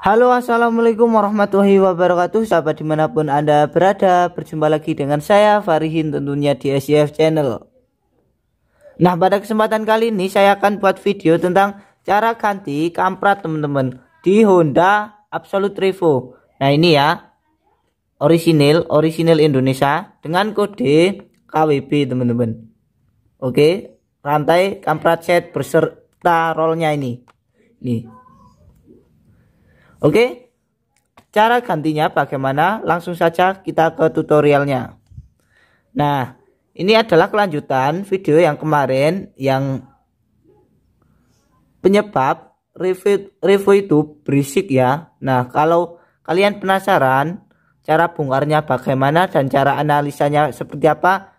Halo assalamualaikum warahmatullahi wabarakatuh Sahabat dimanapun anda berada Berjumpa lagi dengan saya Farihin tentunya di SCF channel Nah pada kesempatan kali ini Saya akan buat video tentang Cara ganti kampret teman-teman Di Honda Absolute Revo Nah ini ya Orisinil, orisinil Indonesia Dengan kode KWB teman-teman Oke Rantai kampret set berserta rollnya ini Nih Oke? Cara gantinya bagaimana? Langsung saja kita ke tutorialnya. Nah, ini adalah kelanjutan video yang kemarin yang penyebab review review itu berisik ya. Nah, kalau kalian penasaran cara bongkarnya bagaimana dan cara analisanya seperti apa,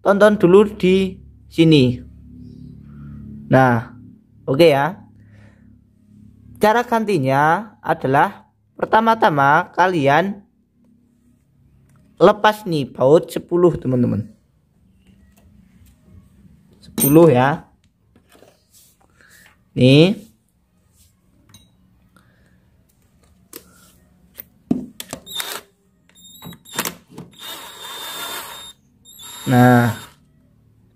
tonton dulu di sini. Nah, oke okay ya. Cara gantinya adalah pertama-tama kalian lepas nih baut 10 teman-teman. 10 ya. Nih. Nah,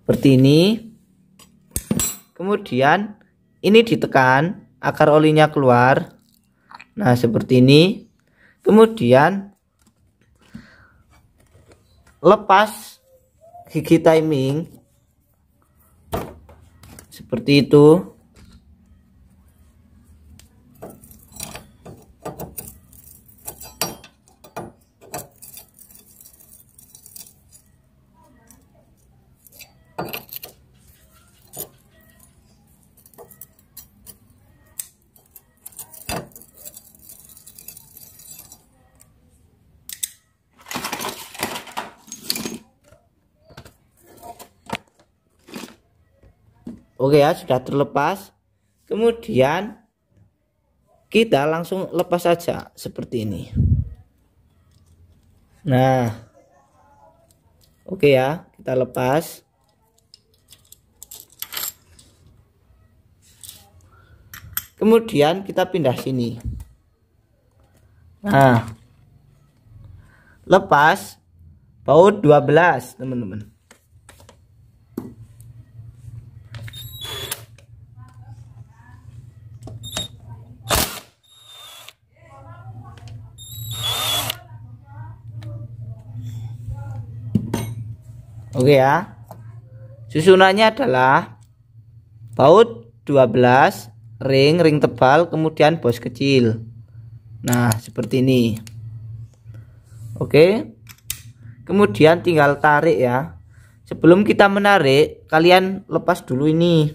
seperti ini. Kemudian ini ditekan akar olinya keluar nah seperti ini kemudian lepas gigi timing seperti itu oke ya sudah terlepas kemudian kita langsung lepas saja seperti ini nah oke ya kita lepas kemudian kita pindah sini nah lepas baut 12 teman-teman Oke ya. Susunannya adalah baut 12, ring, ring tebal, kemudian bos kecil. Nah, seperti ini. Oke. Kemudian tinggal tarik ya. Sebelum kita menarik, kalian lepas dulu ini.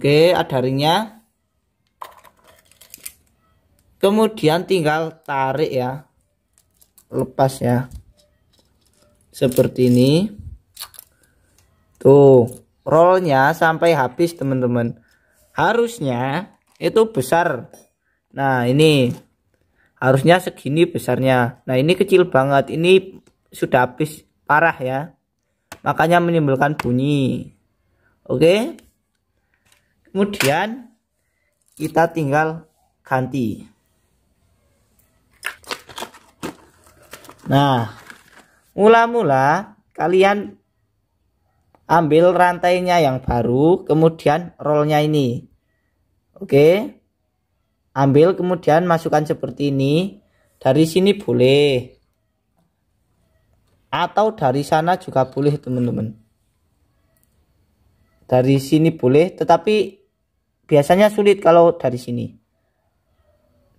Oke, ada ringnya. Kemudian tinggal tarik ya. Lepas ya. Seperti ini. Tuh, rollnya sampai habis teman-teman. Harusnya itu besar. Nah, ini harusnya segini besarnya. Nah, ini kecil banget. Ini sudah habis parah ya. Makanya menimbulkan bunyi. Oke. Okay? kemudian kita tinggal ganti nah mula-mula kalian ambil rantainya yang baru kemudian rollnya ini oke ambil kemudian masukkan seperti ini dari sini boleh atau dari sana juga boleh teman-teman dari sini boleh tetapi Biasanya sulit kalau dari sini.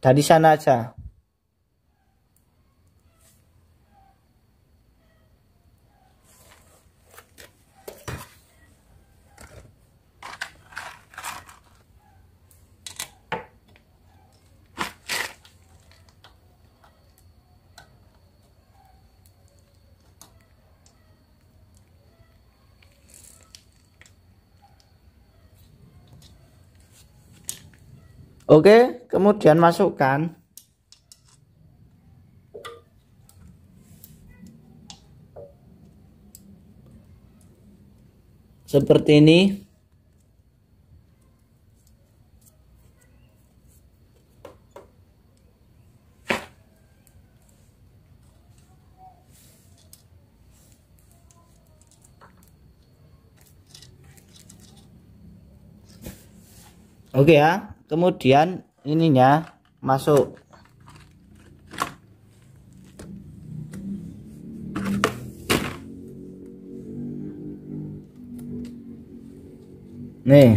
Dari sana aja. Oke, kemudian masukkan seperti ini. Oke ya kemudian ininya masuk nih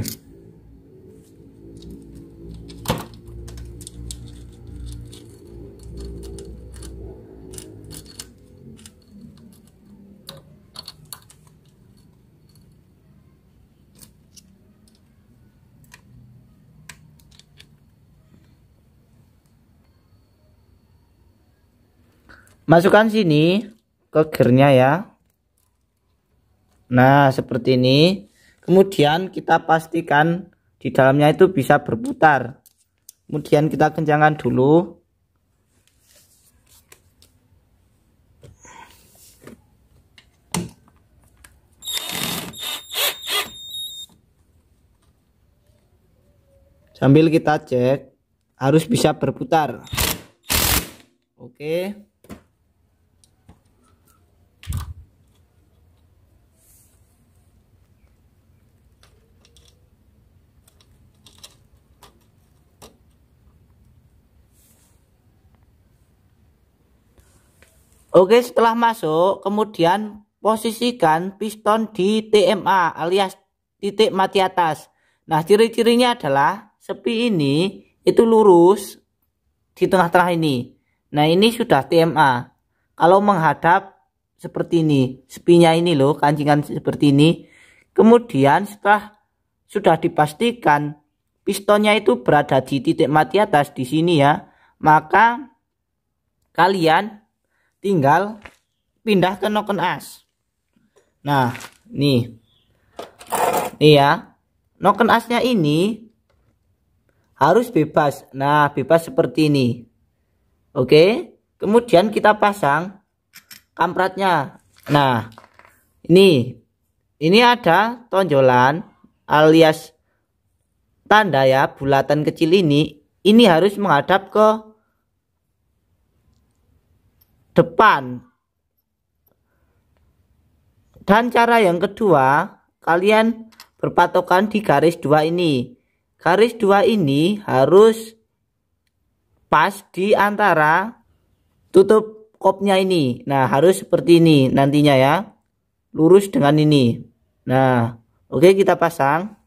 masukkan sini ke gearnya ya nah seperti ini kemudian kita pastikan di dalamnya itu bisa berputar kemudian kita kencangkan dulu sambil kita cek harus bisa berputar oke okay. Oke, setelah masuk, kemudian posisikan piston di TMA alias titik mati atas. Nah, ciri-cirinya adalah sepi ini itu lurus di tengah-tengah ini. Nah, ini sudah TMA. Kalau menghadap seperti ini, sepinya ini loh, kancingan seperti ini. Kemudian setelah sudah dipastikan pistonnya itu berada di titik mati atas di sini ya, maka kalian tinggal pindah ke noken as nah nih iya, ya noken asnya ini harus bebas nah bebas seperti ini oke kemudian kita pasang kampratnya nah ini ini ada tonjolan alias tanda ya bulatan kecil ini ini harus menghadap ke depan. Dan cara yang kedua, kalian berpatokan di garis dua ini. Garis dua ini harus pas di antara tutup kopnya ini. Nah, harus seperti ini nantinya ya. Lurus dengan ini. Nah, oke kita pasang.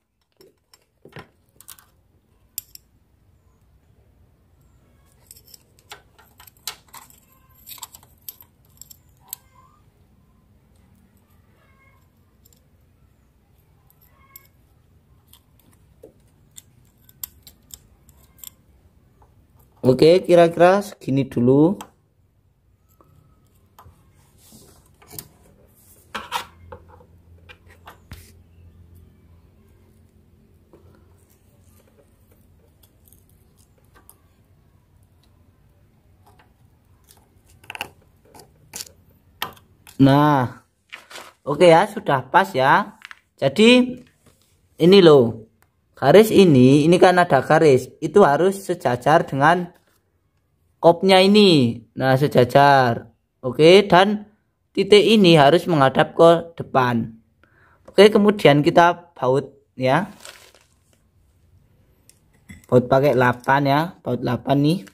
Oke, kira-kira segini dulu. Nah, oke okay ya, sudah pas ya. Jadi ini loh garis ini ini kan ada garis itu harus sejajar dengan kopnya ini nah sejajar oke dan titik ini harus menghadap ke depan oke kemudian kita baut ya baut pakai 8 ya baut 8 nih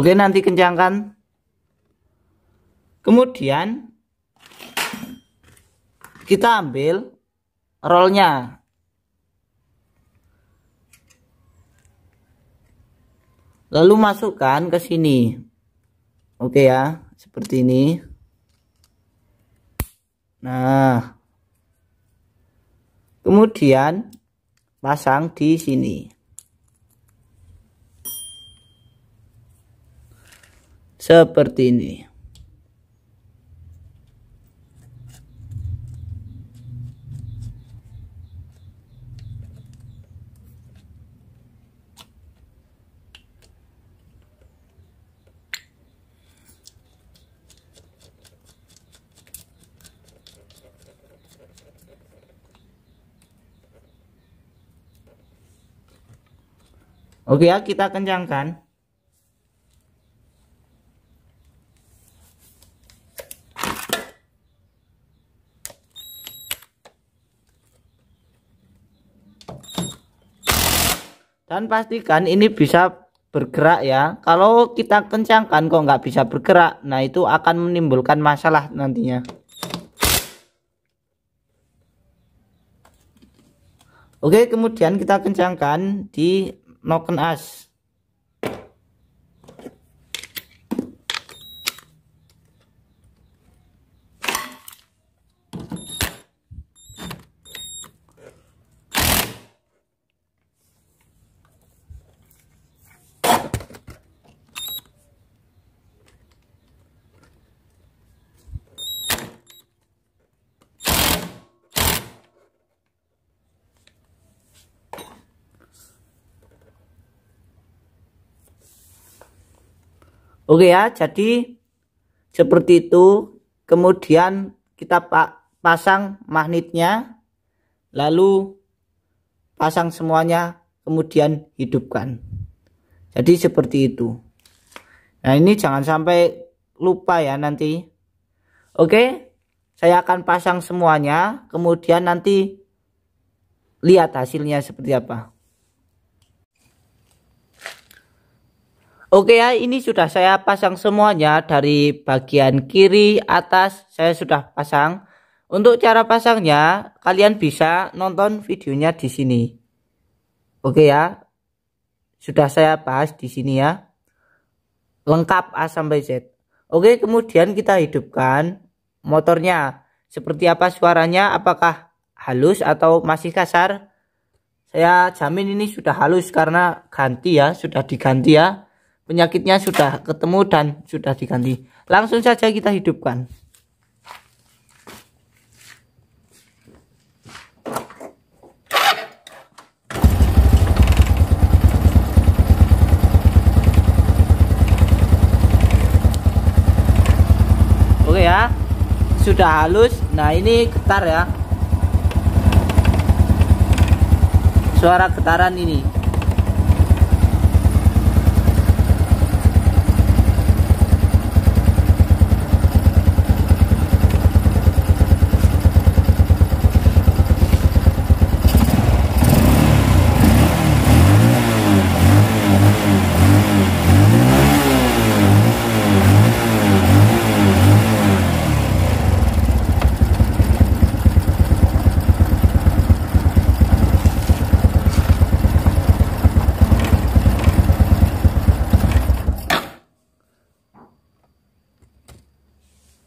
Oke, nanti kencangkan. Kemudian kita ambil rollnya. Lalu masukkan ke sini. Oke ya, seperti ini. Nah. Kemudian pasang di sini. seperti ini. Oke ya, kita kencangkan. dan pastikan ini bisa bergerak ya kalau kita kencangkan kok nggak bisa bergerak nah itu akan menimbulkan masalah nantinya Oke kemudian kita kencangkan di noken as Oke ya, jadi seperti itu. Kemudian kita pasang magnetnya, lalu pasang semuanya, kemudian hidupkan. Jadi seperti itu. Nah ini jangan sampai lupa ya nanti. Oke, saya akan pasang semuanya, kemudian nanti lihat hasilnya seperti apa. Oke ya, ini sudah saya pasang semuanya dari bagian kiri atas saya sudah pasang. Untuk cara pasangnya, kalian bisa nonton videonya di sini. Oke ya. Sudah saya bahas di sini ya. Lengkap A sampai Z. Oke, kemudian kita hidupkan motornya. Seperti apa suaranya? Apakah halus atau masih kasar? Saya jamin ini sudah halus karena ganti ya, sudah diganti ya penyakitnya sudah ketemu dan sudah diganti. Langsung saja kita hidupkan. Oke ya. Sudah halus. Nah, ini getar ya. Suara getaran ini.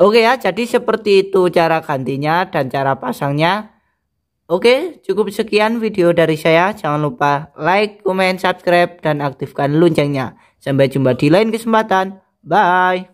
Oke ya, jadi seperti itu cara gantinya dan cara pasangnya. Oke, cukup sekian video dari saya. Jangan lupa like, comment, subscribe, dan aktifkan loncengnya. Sampai jumpa di lain kesempatan. Bye.